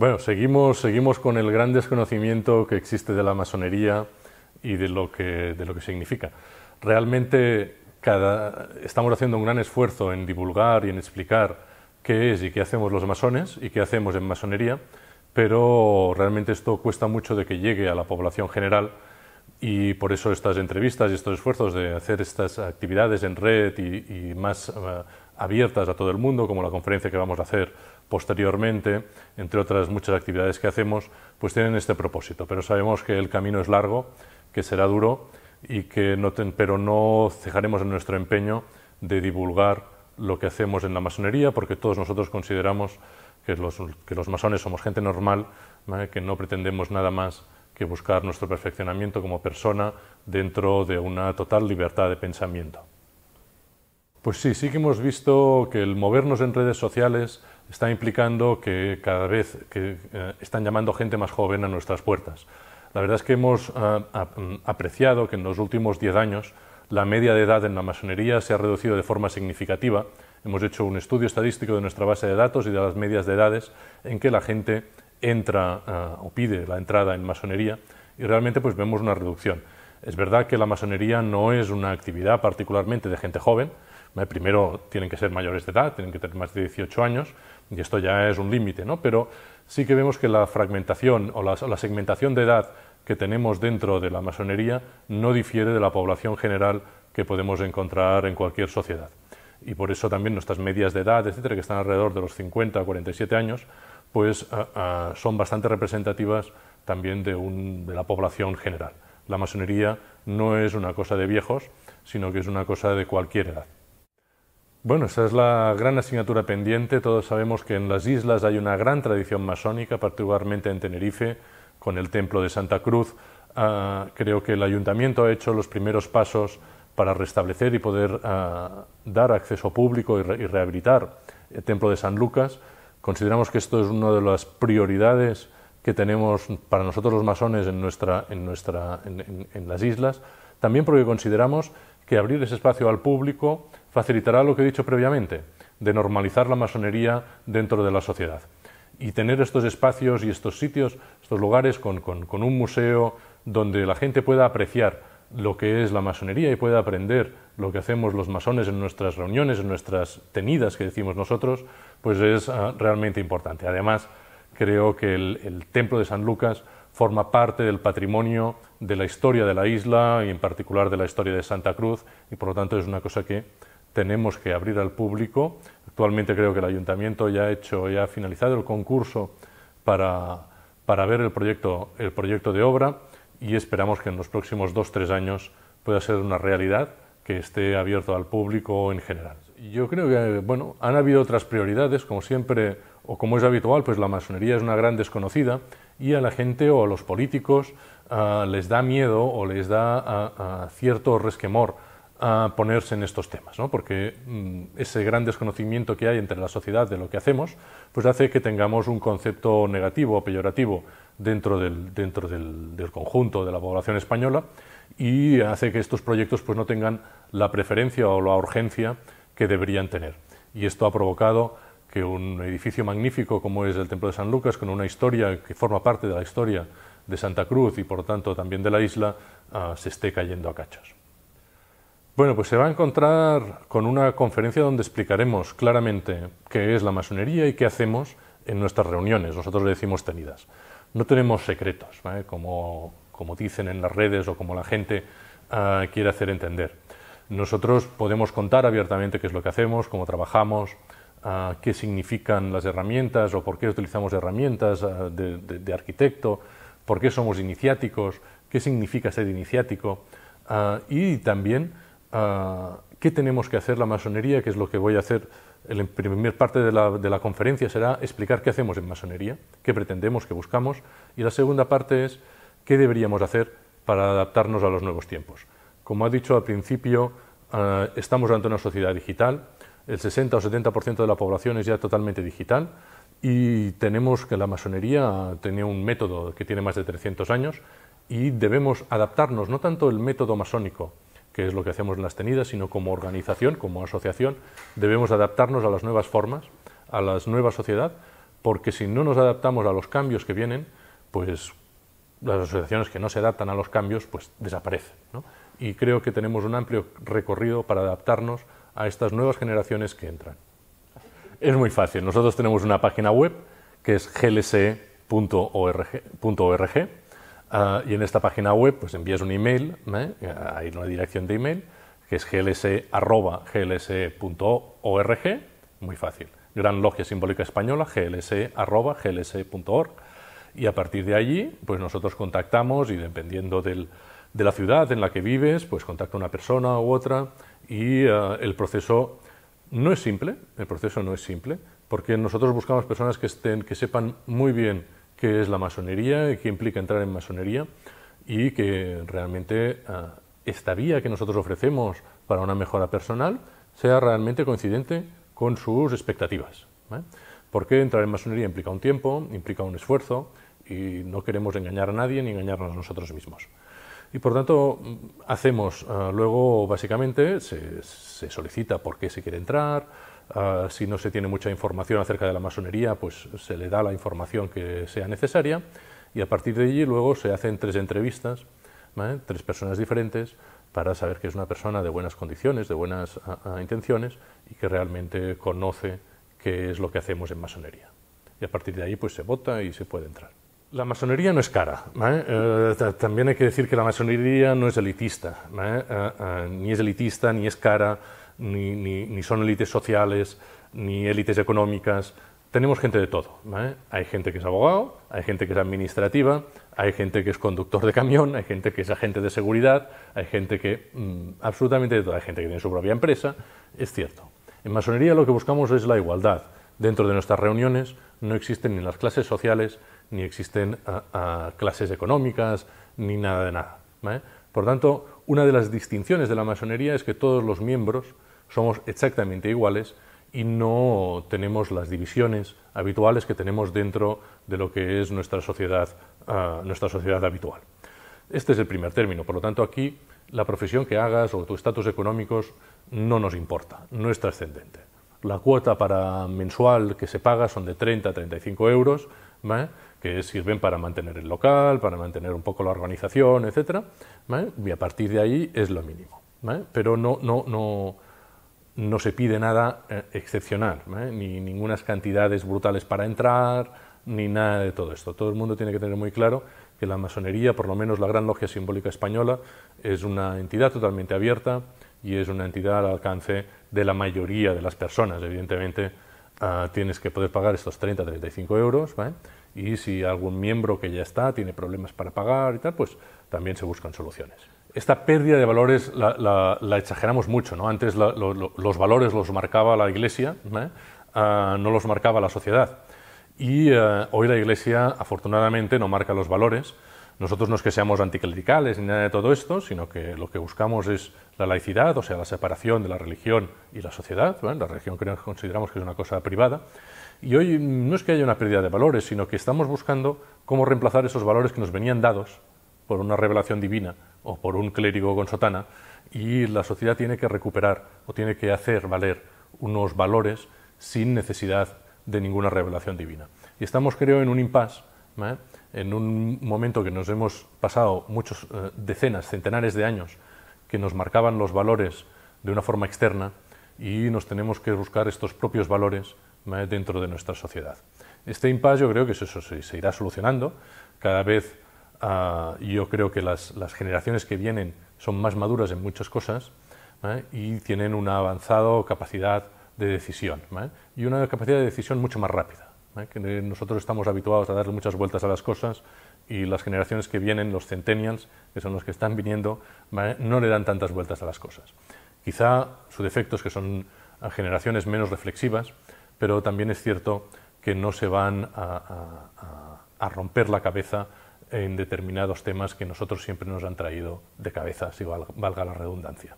Bueno, seguimos, seguimos con el gran desconocimiento que existe de la masonería y de lo que, de lo que significa. Realmente cada, estamos haciendo un gran esfuerzo en divulgar y en explicar qué es y qué hacemos los masones y qué hacemos en masonería, pero realmente esto cuesta mucho de que llegue a la población general y por eso estas entrevistas y estos esfuerzos de hacer estas actividades en red y, más eh, abiertas a todo el mundo, como la conferencia que vamos a hacer posteriormente, entre otras muchas actividades que hacemos, pues tienen este propósito. Pero sabemos que el camino es largo, que será duro, y que no pero no cejaremos en nuestro empeño de divulgar lo que hacemos en la masonería, porque todos nosotros consideramos que los, que los masones somos gente normal, que no pretendemos nada más que buscar nuestro perfeccionamiento como persona dentro de una total libertad de pensamiento. Pues sí, sí que hemos visto que el movernos en redes sociales está implicando que cada vez que eh, están llamando gente más joven a nuestras puertas. La verdad es que hemos eh, apreciado que en los últimos diez años la media de edad en la masonería se ha reducido de forma significativa. Hemos hecho un estudio estadístico de nuestra base de datos y de las medias de edades en que la gente entra eh, o pide la entrada en masonería y realmente pues vemos una reducción. Es verdad que la masonería no es una actividad particularmente de gente joven, Primero tienen que ser mayores de edad, tienen que tener más de 18 años, y esto ya es un límite, ¿no? Pero sí que vemos que la fragmentación o la, segmentación de edad que tenemos dentro de la masonería no difiere de la población general que podemos encontrar en cualquier sociedad. Y por eso también nuestras medias de edad, etcétera, que están alrededor de los 50 a 47 años, pues son bastante representativas también de la población general. La masonería no es una cosa de viejos, sino que es una cosa de cualquier edad. Bueno, esa es la gran asignatura pendiente. Todos sabemos que en las islas hay una gran tradición masónica, particularmente en Tenerife, con el Templo de Santa Cruz. Ah, creo que el ayuntamiento ha hecho los primeros pasos para restablecer y poder ah, dar acceso público y, rehabilitar el Templo de San Lucas. Consideramos que esto es una de las prioridades que tenemos para nosotros los masones en las islas, también porque consideramos que abrir ese espacio al público facilitará lo que he dicho previamente, de normalizar la masonería dentro de la sociedad. Y tener estos espacios y estos sitios, estos lugares con, con, un museo donde la gente pueda apreciar lo que es la masonería y pueda aprender lo que hacemos los masones en nuestras reuniones, en nuestras tenidas que decimos nosotros, pues es ah, realmente importante. Además, creo que el, el, Templo de San Lucas forma parte del patrimonio de la historia de la isla y en particular de la historia de Santa Cruz y por lo tanto es una cosa que tenemos que abrir al público. Actualmente creo que el ayuntamiento ya ha hecho, ya ha finalizado el concurso para, ver el proyecto, el proyecto de obra y esperamos que en los próximos dos tres años pueda ser una realidad que esté abierto al público en general. Yo creo que bueno, han habido otras prioridades, como siempre o como es habitual, pues la masonería es una gran desconocida y a la gente o a los políticos ah, les da miedo o les da ah, ah, cierto resquemor a ponerse en estos temas, ¿no? porque mm, ese gran desconocimiento que hay entre la sociedad de lo que hacemos, pues hace que tengamos un concepto negativo o peyorativo dentro del, dentro del, conjunto de la población española y hace que estos proyectos pues, no tengan la preferencia o la urgencia que deberían tener. Y esto ha provocado que un edificio magnífico como es el Templo de San Lucas, con una historia que forma parte de la historia de Santa Cruz y por lo tanto también de la isla, ah, se esté cayendo a cachos. Bueno, pues se va a encontrar con una conferencia donde explicaremos claramente qué es la masonería y qué hacemos en nuestras reuniones, nosotros le decimos tenidas. No tenemos secretos, como, dicen en las redes o como la gente ah, quiere hacer entender. Nosotros podemos contar abiertamente qué es lo que hacemos, cómo trabajamos, ah, qué significan las herramientas o por qué utilizamos herramientas ah, de, de, arquitecto, por qué somos iniciáticos, qué significa ser iniciático y también Ah, qué tenemos que hacer la masonería, que es lo que voy a hacer. La primera parte de la, de la, conferencia será explicar qué hacemos en masonería, qué pretendemos, qué buscamos, y la segunda parte es qué deberíamos hacer para adaptarnos a los nuevos tiempos. Como ha dicho al principio, ah, estamos ante una sociedad digital, el 60 o 70% de la población es ya totalmente digital, y tenemos que la masonería tenía un método que tiene más de 300 años y debemos adaptarnos, no tanto el método masónico, que es lo que hacemos en las tenidas, sino como organización, como asociación, debemos adaptarnos a las nuevas formas, a la nueva sociedad, porque si no nos adaptamos a los cambios que vienen, pues las asociaciones que no se adaptan a los cambios, pues desaparecen. Y creo que tenemos un amplio recorrido para adaptarnos a estas nuevas generaciones que entran. Es muy fácil. Nosotros tenemos una página web que es glse.org Ah, y en esta página web pues envías un email, ¿eh? hay una dirección de email, que es glse.org, muy fácil. Gran Logia Simbólica Española, glse.org. Y a partir de allí, pues nosotros contactamos y dependiendo del, de la ciudad en la que vives, pues contacta una persona u otra y ah, el proceso no es simple, el proceso no es simple, porque nosotros buscamos personas que, estén, que sepan muy bien qué es la masonería, y qué implica entrar en masonería y que realmente ah, esta vía que nosotros ofrecemos para una mejora personal sea realmente coincidente con sus expectativas. ¿eh? Porque entrar en masonería implica un tiempo, implica un esfuerzo y no queremos engañar a nadie ni engañarnos a nosotros mismos. Y por tanto, mm, hacemos, ah, luego básicamente se, se solicita por qué se quiere entrar, Ah, si no se tiene mucha información acerca de la masonería, pues se le da la información que sea necesaria y a partir de allí luego se hacen tres entrevistas, tres personas diferentes, para saber que es una persona de buenas condiciones, de buenas ah, ah, intenciones y que realmente conoce qué es lo que hacemos en masonería. Y a partir de ahí pues se vota y se puede entrar. La masonería no es cara. Eh, también hay que decir que la masonería no es elitista. ni es elitista, ni es cara ni, son élites sociales, ni élites económicas. Tenemos gente de todo. Hay gente que es abogado, hay gente que es administrativa, hay gente que es conductor de camión, hay gente que es agente de seguridad, hay gente que... Mm, absolutamente de todo. Hay gente que tiene su propia empresa, es cierto. En masonería lo que buscamos es la igualdad. Dentro de nuestras reuniones no existen ni las clases sociales, ni existen ah, ah, clases económicas, ni nada de nada. Por tanto, una de las distinciones de la masonería es que todos los miembros somos exactamente iguales y no tenemos las divisiones habituales que tenemos dentro de lo que es nuestra sociedad, ah, nuestra sociedad habitual. Este es el primer término, por lo tanto aquí la profesión que hagas o tu estatus económicos no nos importa, no es trascendente. La cuota para mensual que se paga son de 30 a 35 euros, ¿eh? que sirven para mantener el local, para mantener un poco la organización, etc. ¿eh? Y a partir de ahí es lo mínimo. ¿eh? Pero no, no, no se pide nada eh, excepcional, ¿eh? ni ningunas cantidades brutales para entrar, ni nada de todo esto. Todo el mundo tiene que tener muy claro que la masonería, por lo menos la Gran Logia Simbólica Española, es una entidad totalmente abierta y es una entidad al alcance de la mayoría de las personas. Evidentemente, ah, tienes que poder pagar estos 30-35 euros, y si algún miembro que ya está tiene problemas para pagar y tal, pues también se buscan soluciones esta pérdida de valores la, exageramos mucho. ¿no? Antes los valores los marcaba la Iglesia, ¿eh? ah, no los marcaba la sociedad. Y eh, hoy la Iglesia, afortunadamente, no marca los valores. Nosotros no es que seamos anticlericales ni nada de todo esto, sino que lo que buscamos es la laicidad, o sea, la separación de la religión y la sociedad. ¿eh? La religión que consideramos que es una cosa privada. Y hoy no es que haya una pérdida de valores, sino que estamos buscando cómo reemplazar esos valores que nos venían dados por una revelación divina o por un clérigo con sotana y la sociedad tiene que recuperar o tiene que hacer valer unos valores sin necesidad de ninguna revelación divina. Y estamos, creo, en un impasse, ¿eh? en un momento que nos hemos pasado muchas eh, decenas, centenares de años, que nos marcaban los valores de una forma externa y nos tenemos que buscar estos propios valores ¿eh? dentro de nuestra sociedad. Este impasse yo creo que eso, se, se irá solucionando, cada vez Ah, yo creo que las, generaciones que vienen son más maduras en muchas cosas ¿eh? y tienen una avanzada capacidad de decisión ¿eh? y una capacidad de decisión mucho más rápida. ¿eh? Que nosotros estamos habituados a darle muchas vueltas a las cosas y las generaciones que vienen, los centennials, que son los que están viniendo, no le dan tantas vueltas a las cosas. Quizá su defecto es que son generaciones menos reflexivas, pero también es cierto que no se van a romper la cabeza en determinados temas que nosotros siempre nos han traído de cabeza, si valga la redundancia.